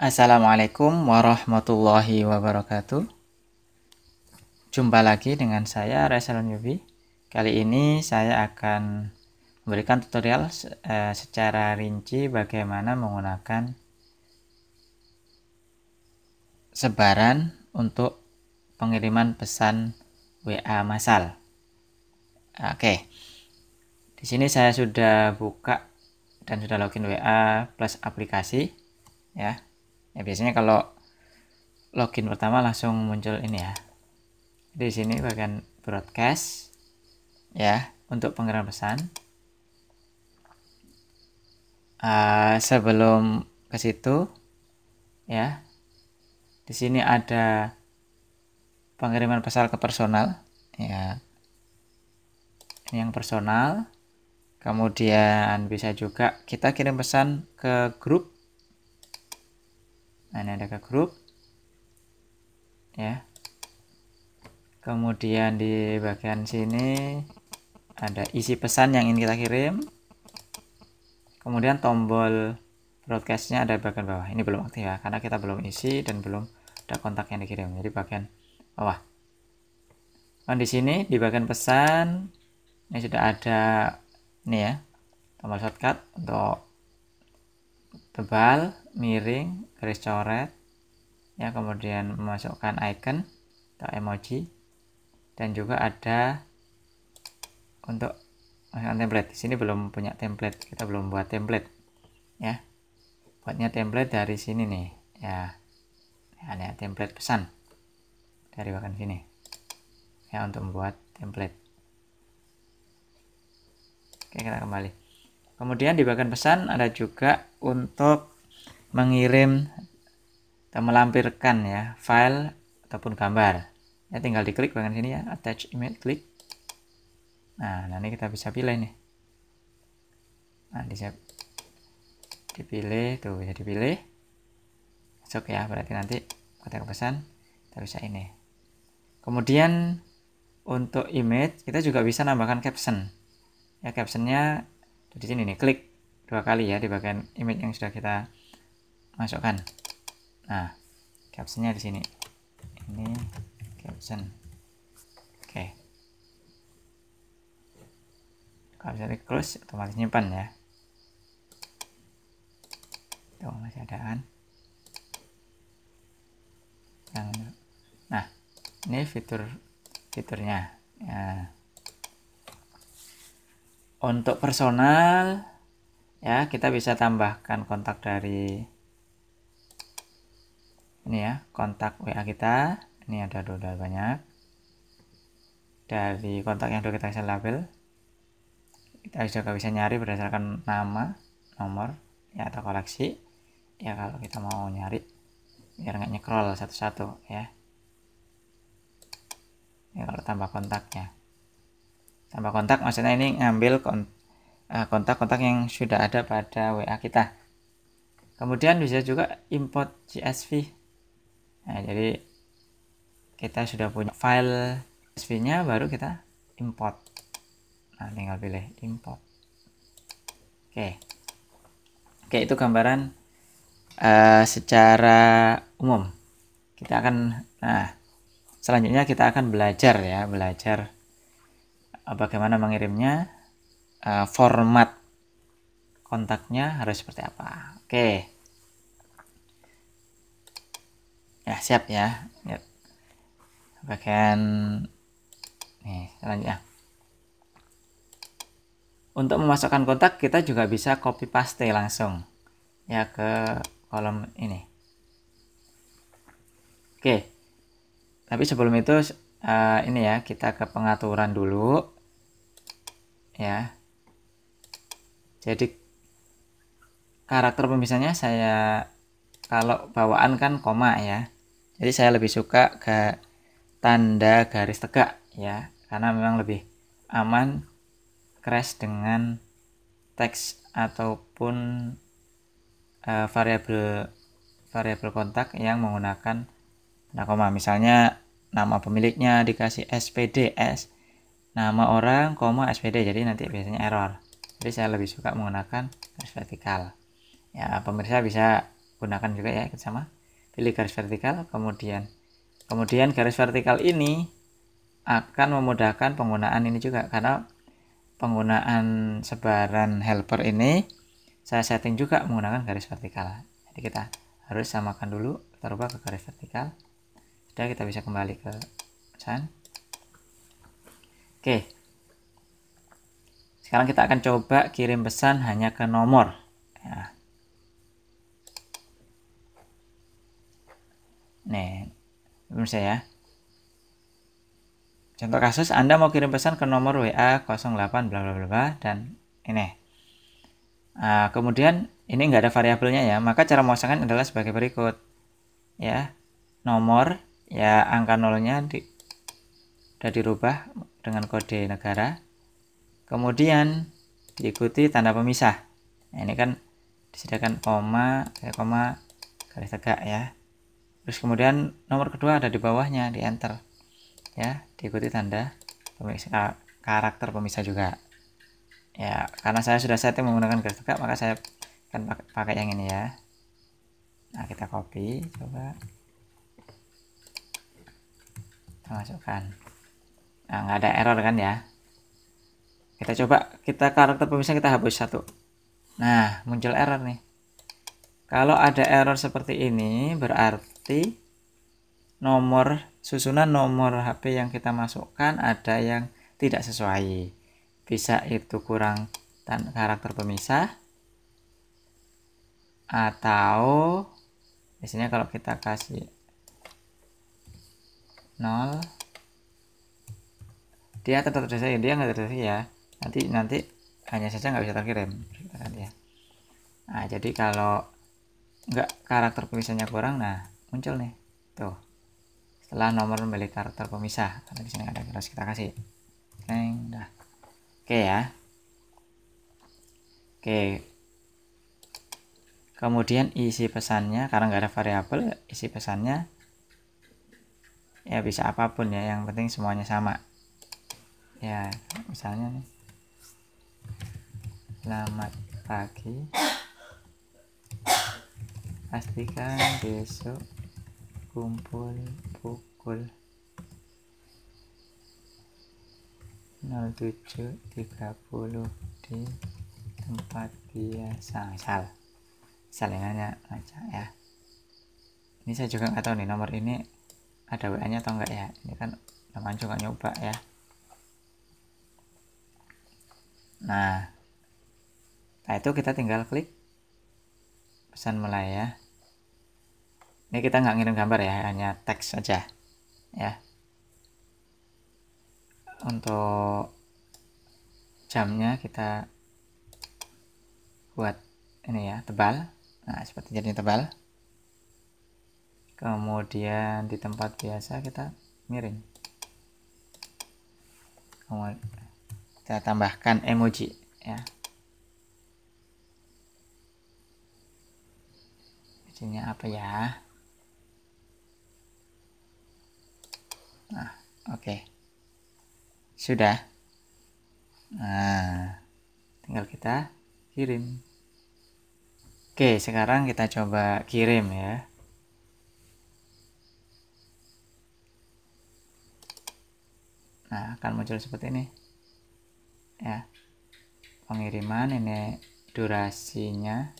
Assalamualaikum warahmatullahi wabarakatuh Jumpa lagi dengan saya Resalon Yubi Kali ini saya akan memberikan tutorial eh, secara rinci bagaimana menggunakan sebaran untuk pengiriman pesan WA massal Oke di sini saya sudah buka dan sudah login WA plus aplikasi ya ya biasanya kalau login pertama langsung muncul ini ya di sini bagian broadcast ya untuk pengiriman pesan uh, sebelum ke situ ya di sini ada pengiriman pesan ke personal ya ini yang personal kemudian bisa juga kita kirim pesan ke grup Nah, ini ada ke grup. Ya. Kemudian di bagian sini ada isi pesan yang ingin kita kirim. Kemudian tombol broadcastnya ada di bagian bawah. Ini belum aktif ya, karena kita belum isi dan belum ada kontak yang dikirim. Jadi bagian bawah. Dan oh, di sini di bagian pesan ini sudah ada nih ya tombol shortcut untuk tebal miring garis coret ya kemudian memasukkan icon atau emoji dan juga ada untuk masukkan template di sini belum punya template kita belum buat template ya buatnya template dari sini nih ya ada nah, ya, template pesan dari bagian sini ya untuk membuat template oke kita kembali kemudian di bagian pesan ada juga untuk mengirim atau melampirkan ya file ataupun gambar ya tinggal diklik bagian sini ya attach image klik nah nanti kita bisa pilih nih nah bisa dipilih tuh bisa dipilih masuk ya berarti nanti kotak pesan kita bisa ini kemudian untuk image kita juga bisa nambahkan caption ya captionnya di sini nih klik dua kali ya di bagian image yang sudah kita masukkan nah captionnya di sini ini caption oke kalau bisa di close otomatis nyimpan ya tuh masih adaan nah ini fitur fiturnya ya. untuk personal ya kita bisa tambahkan kontak dari ini ya kontak WA kita ini ada dua-dua banyak dari kontak yang sudah kita bisa label kita juga bisa nyari berdasarkan nama nomor ya atau koleksi ya kalau kita mau nyari biar nggak nyekrol satu-satu ya ini ya, kalau tambah kontaknya tambah kontak maksudnya ini ngambil eh, kontak-kontak yang sudah ada pada WA kita kemudian bisa juga import CSV Nah, jadi kita sudah punya file CSV-nya baru kita import. Nah, tinggal pilih import. Oke. Oke, itu gambaran uh, secara umum. Kita akan nah, selanjutnya kita akan belajar ya, belajar eh, bagaimana mengirimnya, uh, format kontaknya harus seperti apa. Oke. Okay. ya siap ya lihat bagian nih selanjutnya untuk memasukkan kontak kita juga bisa copy paste langsung ya ke kolom ini oke tapi sebelum itu uh, ini ya kita ke pengaturan dulu ya jadi karakter pemisahnya saya kalau bawaan kan koma ya jadi saya lebih suka ke tanda garis tegak ya karena memang lebih aman crash dengan teks ataupun uh, variabel variabel kontak yang menggunakan tanda koma misalnya nama pemiliknya dikasih SPDS nama orang koma SPD jadi nanti biasanya error jadi saya lebih suka menggunakan garis vertikal ya pemirsa bisa gunakan juga ya sama pilih garis vertikal kemudian kemudian garis vertikal ini akan memudahkan penggunaan ini juga karena penggunaan sebaran helper ini saya setting juga menggunakan garis vertikal jadi kita harus samakan dulu kita rubah ke garis vertikal sudah kita bisa kembali ke pesan oke sekarang kita akan coba kirim pesan hanya ke nomor ya. Nih, pemirsa ya. Contoh kasus Anda mau kirim pesan ke nomor WA 08 bla bla bla dan ini. Uh, kemudian ini nggak ada variabelnya ya, maka cara memasangkan adalah sebagai berikut. Ya, nomor ya angka nolnya di sudah dirubah dengan kode negara. Kemudian diikuti tanda pemisah. Nah, ini kan disediakan koma, koma garis tegak ya terus kemudian nomor kedua ada di bawahnya di enter ya diikuti tanda pemisah, eh, karakter pemisah juga ya karena saya sudah setting menggunakan garis tegak maka saya akan pakai, yang ini ya nah kita copy coba kita masukkan nah nggak ada error kan ya kita coba kita karakter pemisah kita hapus satu nah muncul error nih kalau ada error seperti ini berarti nomor susunan nomor HP yang kita masukkan ada yang tidak sesuai bisa itu kurang karakter pemisah atau biasanya kalau kita kasih 0 dia tetap terdesain dia nggak terdesain ya nanti nanti hanya saja nggak bisa terkirim ya. nah jadi kalau nggak karakter pemisahnya kurang nah muncul nih tuh setelah nomor memilih karakter pemisah karena di sini ada harus kita kasih Teng, dah oke ya oke kemudian isi pesannya karena nggak ada variabel isi pesannya ya bisa apapun ya yang penting semuanya sama ya misalnya nih selamat pagi pastikan besok kumpul pukul 07.30 di tempat biasa misal salingannya aja ya ini saya juga nggak tahu nih nomor ini ada WA nya atau enggak ya ini kan teman juga nyoba ya nah nah itu kita tinggal klik pesan mulai ya ini kita nggak ngirim gambar ya hanya teks saja ya untuk jamnya kita buat ini ya tebal nah seperti jadi tebal kemudian di tempat biasa kita miring kemudian kita tambahkan emoji ya isinya apa ya Nah, oke. Okay. Sudah. Nah, tinggal kita kirim. Oke, sekarang kita coba kirim ya. Nah, akan muncul seperti ini. Ya. Pengiriman ini durasinya.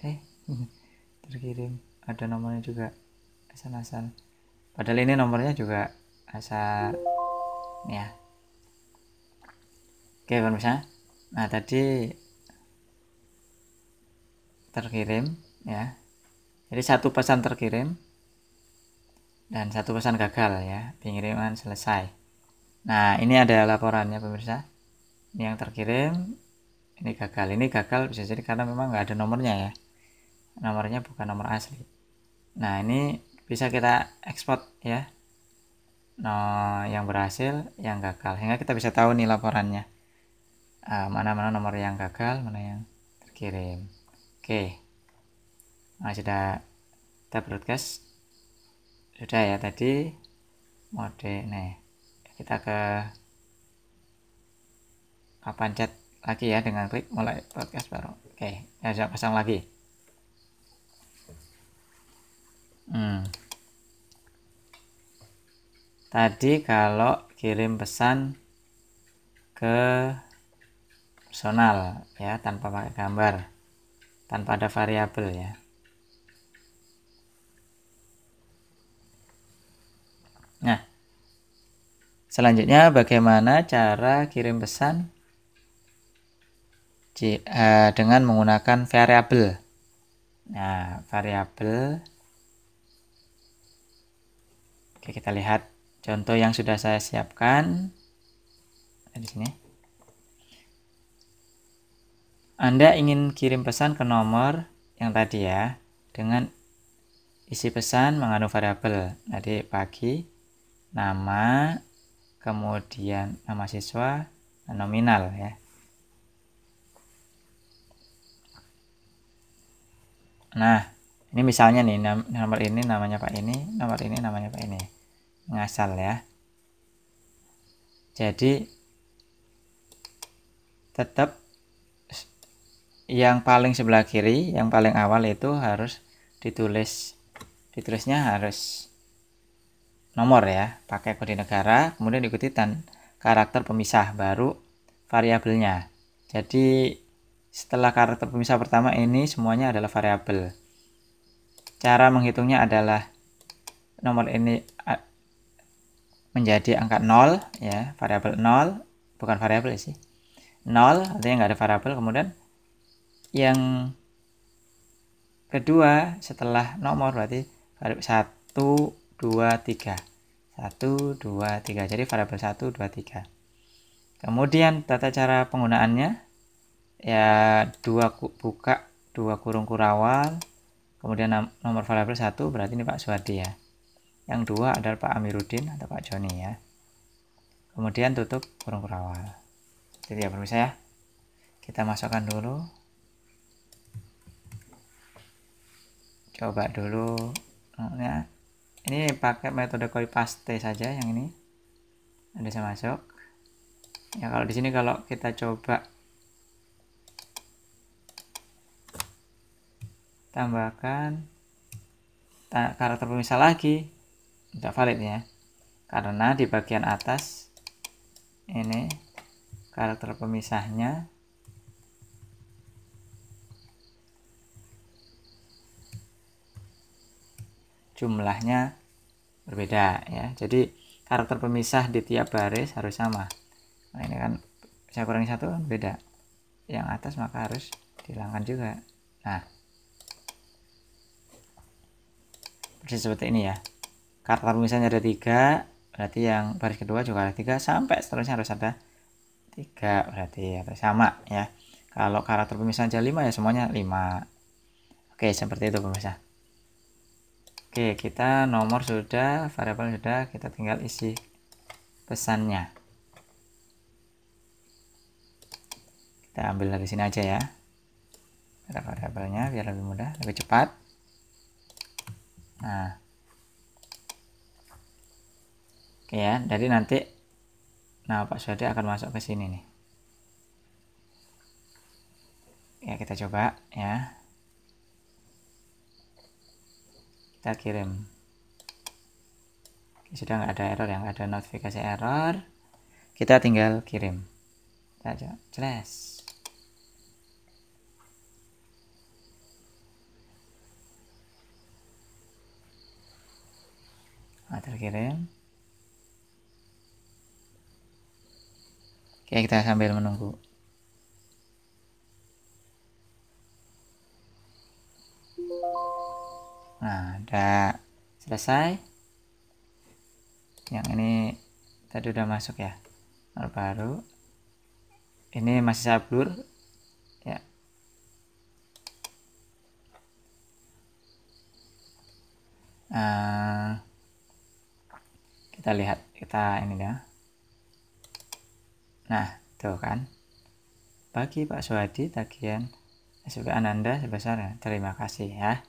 Eh, terkirim. Ada nomornya juga asal-asal padahal ini nomornya juga asal ya oke pemirsa nah tadi terkirim ya jadi satu pesan terkirim dan satu pesan gagal ya pengiriman selesai nah ini ada laporannya pemirsa ini yang terkirim ini gagal ini gagal bisa jadi karena memang nggak ada nomornya ya nomornya bukan nomor asli nah ini bisa kita export ya no, nah, yang berhasil yang gagal hingga kita bisa tahu nih laporannya ah, mana-mana nomor yang gagal mana yang terkirim oke okay. nah sudah kita broadcast sudah ya tadi mode nih kita ke papan chat lagi ya dengan klik mulai broadcast baru oke okay. ya sudah pasang lagi hmm tadi kalau kirim pesan ke personal ya tanpa pakai gambar tanpa ada variabel ya nah selanjutnya bagaimana cara kirim pesan eh, dengan menggunakan variabel nah variabel Oke, kita lihat contoh yang sudah saya siapkan di sini. Anda ingin kirim pesan ke nomor yang tadi ya dengan isi pesan mengandung variabel. tadi pagi, nama, kemudian nama siswa, nominal ya. Nah, ini misalnya nih nomor ini namanya Pak ini, nomor ini namanya Pak ini ngasal ya jadi tetap yang paling sebelah kiri yang paling awal itu harus ditulis ditulisnya harus nomor ya pakai kode negara kemudian diikuti dan karakter pemisah baru variabelnya jadi setelah karakter pemisah pertama ini semuanya adalah variabel cara menghitungnya adalah nomor ini menjadi angka 0 ya variabel 0 bukan variabel sih 0 artinya nggak ada variabel kemudian yang kedua setelah nomor berarti satu dua tiga satu dua tiga jadi variabel satu dua tiga kemudian tata cara penggunaannya ya dua buka dua kurung kurawal kemudian nomor variabel satu berarti ini Pak Suwardi ya yang dua adalah Pak Amiruddin atau Pak Joni ya kemudian tutup kurung kurawal jadi ya permisi ya kita masukkan dulu coba dulu oh, ya ini pakai metode copy paste saja yang ini Anda saya masuk ya kalau di sini kalau kita coba tambahkan karakter pemisah lagi tidak valid ya karena di bagian atas ini karakter pemisahnya jumlahnya berbeda ya jadi karakter pemisah di tiap baris harus sama nah ini kan saya kurangi satu kan beda yang atas maka harus dihilangkan juga nah persis seperti ini ya karakter misalnya ada tiga berarti yang baris kedua juga ada tiga sampai seterusnya harus ada tiga berarti atau ya, sama ya kalau karakter pemisah aja 5 ya semuanya 5 oke seperti itu pemirsa oke kita nomor sudah variabel sudah kita tinggal isi pesannya kita ambil dari sini aja ya ada variabelnya biar lebih mudah lebih cepat nah ya jadi nanti nah Pak Suhadi akan masuk ke sini nih ya kita coba ya kita kirim sudah nggak ada error ya nggak ada notifikasi error kita tinggal kirim kita coba jelas nah, terkirim Oke, ya, kita sambil menunggu. Nah, udah selesai. Yang ini tadi udah masuk ya. Baru-baru. Ini masih saya blur. Ya. nah kita lihat kita ini ya. Nah, tuh kan. Bagi Pak Suhadi tagihan SPP Ananda sebesar terima kasih ya.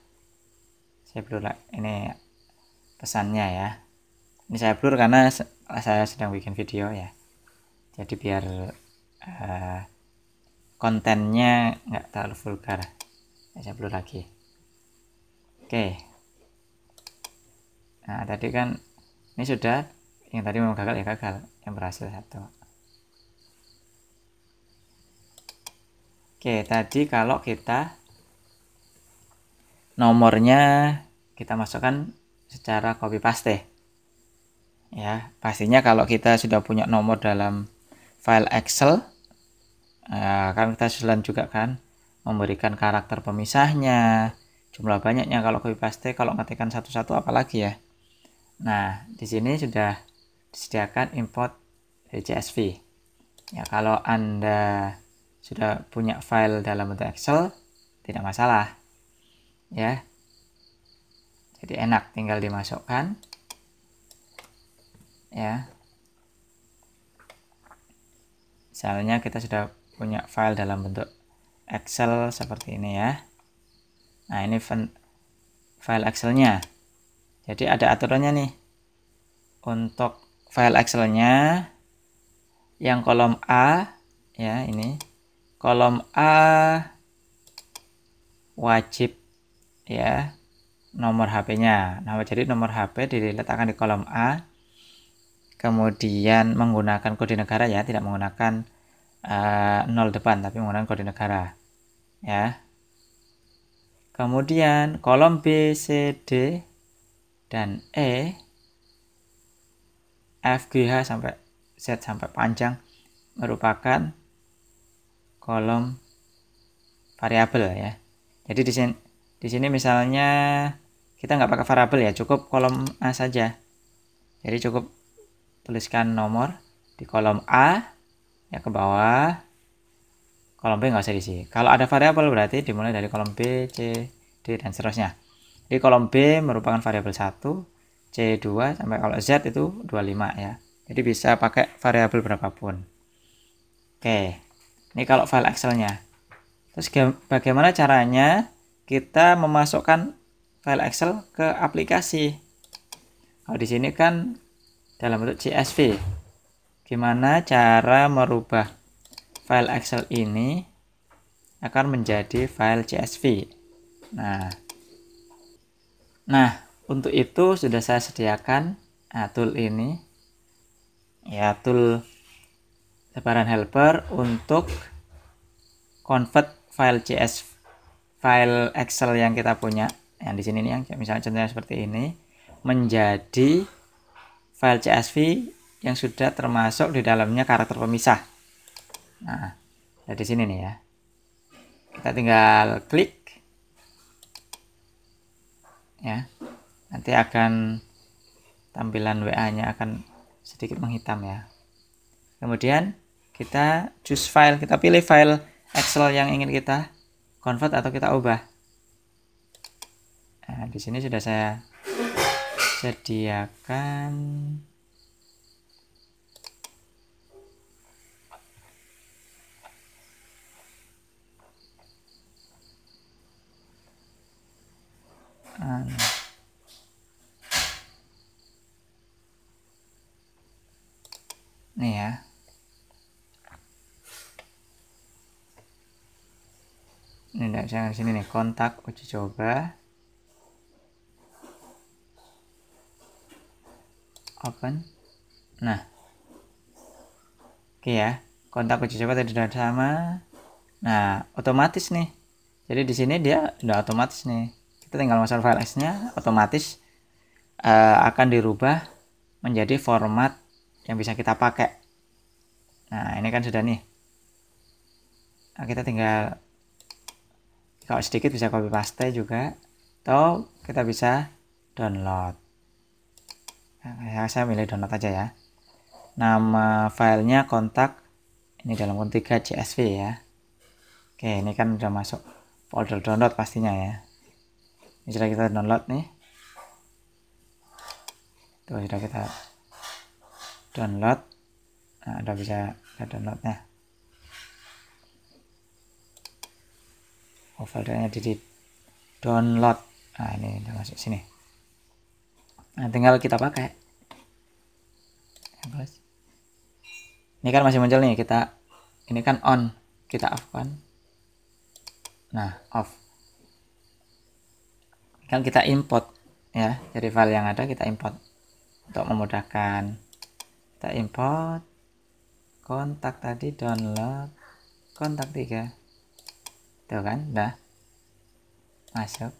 Saya blur ini pesannya ya. Ini saya blur karena saya sedang bikin video ya. Jadi biar uh, kontennya nggak terlalu vulgar saya blur lagi oke nah tadi kan ini sudah yang tadi memang gagal ya gagal yang berhasil satu Oke, tadi kalau kita nomornya kita masukkan secara copy paste. Ya, pastinya kalau kita sudah punya nomor dalam file Excel, eh, kan kita selan juga kan memberikan karakter pemisahnya, jumlah banyaknya kalau copy paste kalau ngetikkan satu-satu apalagi ya. Nah, di sini sudah disediakan import CSV. Ya, kalau Anda sudah punya file dalam bentuk Excel, tidak masalah. Ya. Jadi enak tinggal dimasukkan. Ya. Misalnya kita sudah punya file dalam bentuk Excel seperti ini ya. Nah, ini file Excel-nya. Jadi ada aturannya nih. Untuk file Excel-nya yang kolom A ya ini kolom A wajib ya nomor HP-nya. Nah, jadi nomor HP diletakkan di kolom A. Kemudian menggunakan kode negara ya, tidak menggunakan uh, nol depan tapi menggunakan kode negara. Ya. Kemudian kolom B, C, D dan E F, G, H sampai Z sampai panjang merupakan kolom variabel ya. Jadi di sini di sini misalnya kita nggak pakai variabel ya, cukup kolom A saja. Jadi cukup tuliskan nomor di kolom A ya ke bawah. Kolom B nggak usah diisi. Kalau ada variabel berarti dimulai dari kolom B, C, D dan seterusnya. Jadi kolom B merupakan variabel 1, C2 sampai kalau Z itu 25 ya. Jadi bisa pakai variabel berapapun. Oke. Ini kalau file Excel-nya. Terus bagaimana caranya kita memasukkan file Excel ke aplikasi? Kalau di sini kan dalam bentuk CSV. Gimana cara merubah file Excel ini akan menjadi file CSV? Nah, nah untuk itu sudah saya sediakan nah, tool ini. Ya, tool sebaran helper untuk convert file CS file Excel yang kita punya yang di sini nih yang misalnya contohnya seperti ini menjadi file CSV yang sudah termasuk di dalamnya karakter pemisah. Nah, dari sini nih ya. Kita tinggal klik. Ya. Nanti akan tampilan WA-nya akan sedikit menghitam ya. Kemudian kita choose file kita pilih file Excel yang ingin kita convert atau kita ubah nah, di sini sudah saya sediakan nah. nih ya ini enggak, saya sini nih kontak uji coba open nah oke ya kontak uji coba tadi sudah sama nah otomatis nih jadi di sini dia udah otomatis nih kita tinggal masuk file S nya otomatis uh, akan dirubah menjadi format yang bisa kita pakai nah ini kan sudah nih nah, kita tinggal kalau sedikit bisa copy paste juga atau kita bisa download nah, saya milih download aja ya nama filenya kontak ini dalam kurung 3 csv ya oke ini kan udah masuk folder download pastinya ya ini sudah kita download nih tuh sudah kita download nah udah bisa kita downloadnya oh foldernya di download nah ini udah masuk sini nah tinggal kita pakai ya, ini kan masih muncul nih kita ini kan on kita off kan nah off kan kita import ya jadi file yang ada kita import untuk memudahkan kita import kontak tadi download kontak tiga tuh gitu kan udah masuk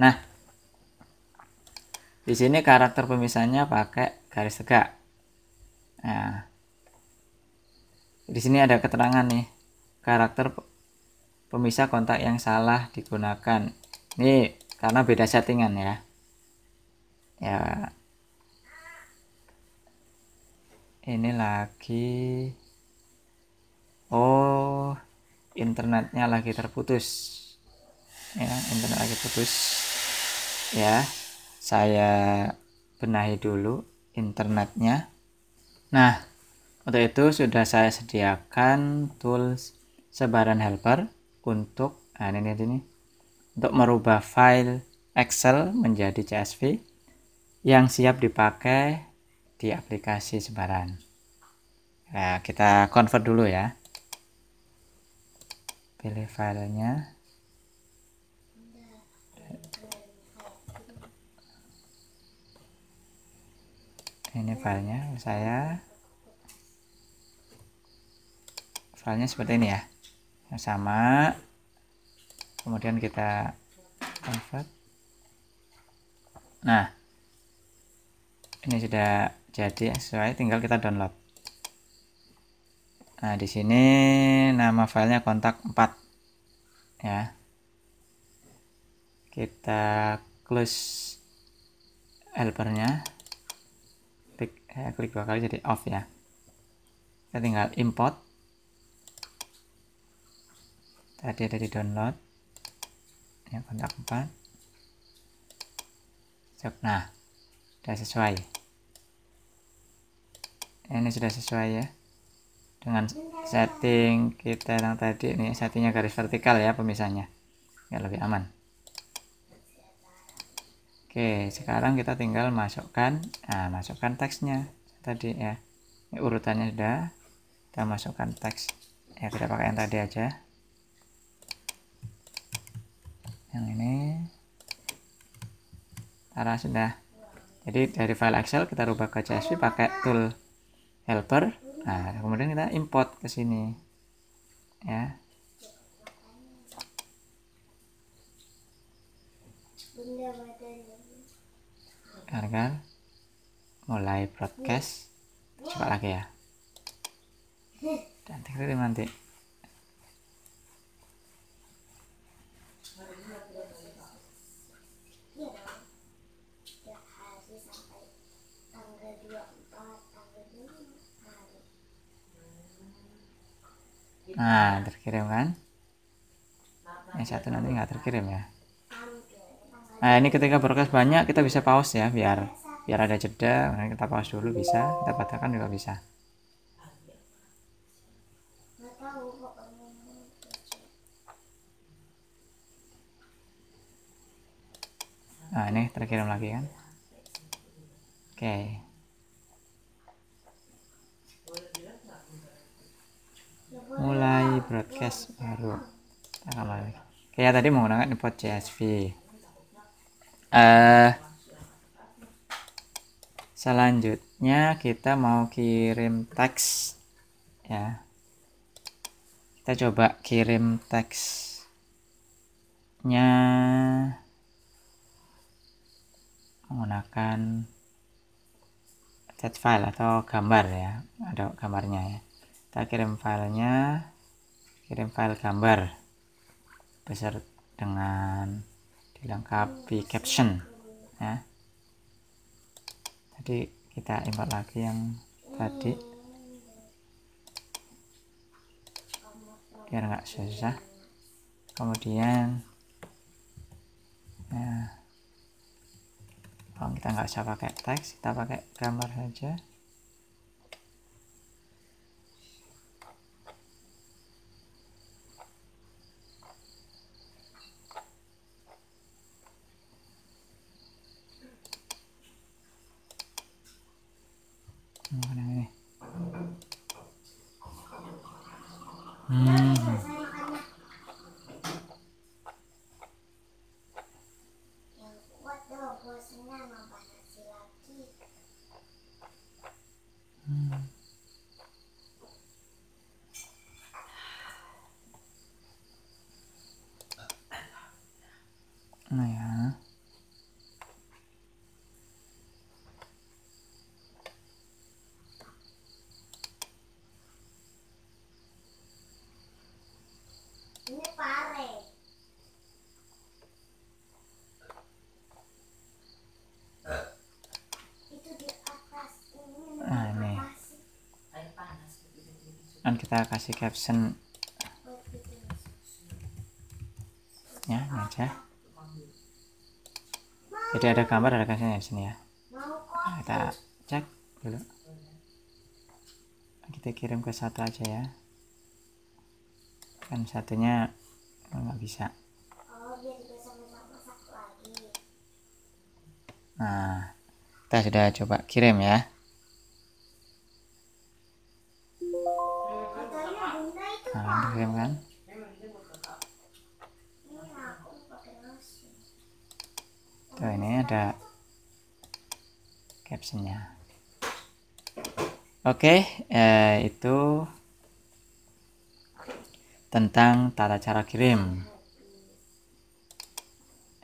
nah di sini karakter pemisahnya pakai garis tegak nah di sini ada keterangan nih karakter pemisah kontak yang salah digunakan ini karena beda settingan ya ya ini lagi oh internetnya lagi terputus ya internet lagi putus ya saya benahi dulu internetnya nah untuk itu sudah saya sediakan tools sebaran helper untuk nah ini ini untuk merubah file Excel menjadi CSV yang siap dipakai di aplikasi sebaran nah, kita convert dulu ya pilih filenya ini filenya saya filenya seperti ini ya yang sama kemudian kita convert nah ini sudah jadi sesuai tinggal kita download Nah, di sini nama filenya kontak 4 ya. Kita close helpernya. Klik, eh, klik dua kali jadi off ya. Kita tinggal import. Tadi ada di download. Ya, kontak 4. Cep. Nah, sudah sesuai. Ini sudah sesuai ya dengan setting kita yang tadi ini settingnya garis vertikal ya pemisahnya ya lebih aman Oke sekarang kita tinggal masukkan nah, masukkan teksnya tadi ya ini urutannya sudah kita masukkan teks ya kita pakai yang tadi aja yang ini arah sudah jadi dari file Excel kita rubah ke CSV pakai tool helper nah kemudian kita import ke sini ya kan mulai broadcast coba lagi ya dan nanti nanti nah terkirim kan yang satu nanti nggak terkirim ya nah ini ketika broadcast banyak kita bisa pause ya biar biar ada jeda nah, kita pause dulu bisa kita batalkan juga bisa Nah, ini terkirim lagi kan. Oke. Okay. mulai broadcast baru kayak tadi menggunakan import csv uh, eh, selanjutnya kita mau kirim teks ya kita coba kirim teksnya menggunakan chat file atau gambar ya ada gambarnya ya kita kirim filenya kirim file gambar besar dengan dilengkapi caption ya tadi kita import lagi yang tadi biar nggak susah kemudian ya kalau kita nggak usah pakai teks kita pakai gambar saja kita kasih caption ya ini aja jadi ada gambar ada captionnya di sini ya nah, kita cek dulu kita kirim ke satu aja ya kan satunya nggak bisa nah kita sudah coba kirim ya ada captionnya oke okay, eh, itu tentang tata cara kirim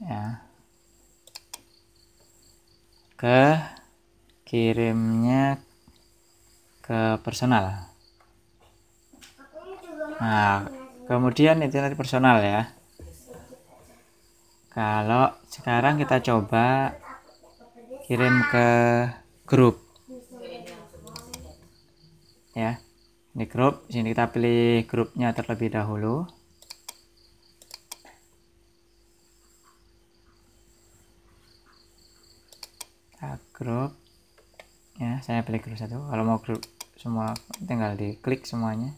ya ke kirimnya ke personal nah kemudian itu nanti personal ya kalau sekarang kita coba kirim ke grup ya ini grup sini kita pilih grupnya terlebih dahulu nah, grup ya saya pilih grup satu kalau mau grup semua tinggal diklik semuanya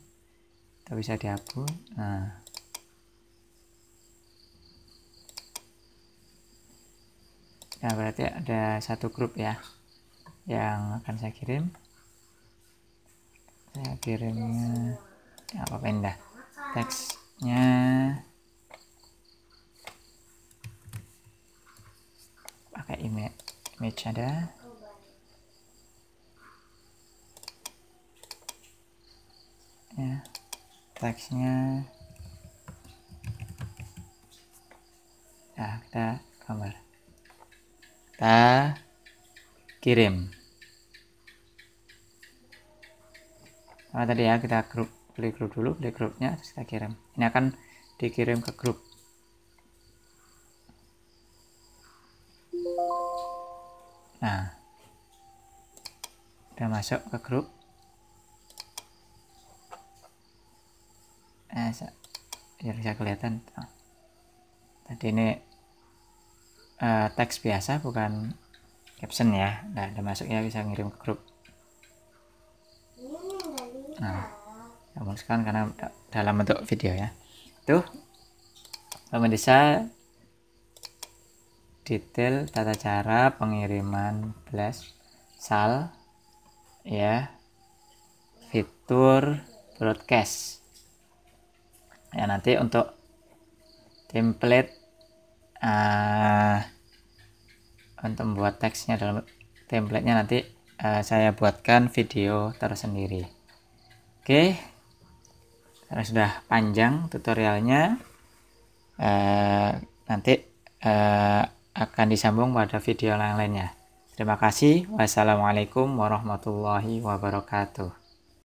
kita bisa dihapus nah Nah, berarti ada satu grup ya yang akan saya kirim. Saya kirimnya apa pindah teksnya pakai image image ada ya teksnya nah kita gambar kita kirim nah, tadi ya kita grup klik grup dulu klik grupnya kita kirim ini akan dikirim ke grup nah udah masuk ke grup eh, ya bisa kelihatan tadi ini uh, teks biasa bukan caption ya nah, ada masuknya bisa ngirim ke grup nah namun sekarang karena dalam bentuk video ya tuh pemirsa detail tata cara pengiriman blast sal ya fitur broadcast ya nanti untuk template uh, untuk membuat teksnya dalam templatenya nanti uh, saya buatkan video tersendiri oke okay. karena sudah panjang tutorialnya uh, nanti uh, akan disambung pada video lain lainnya terima kasih wassalamualaikum warahmatullahi wabarakatuh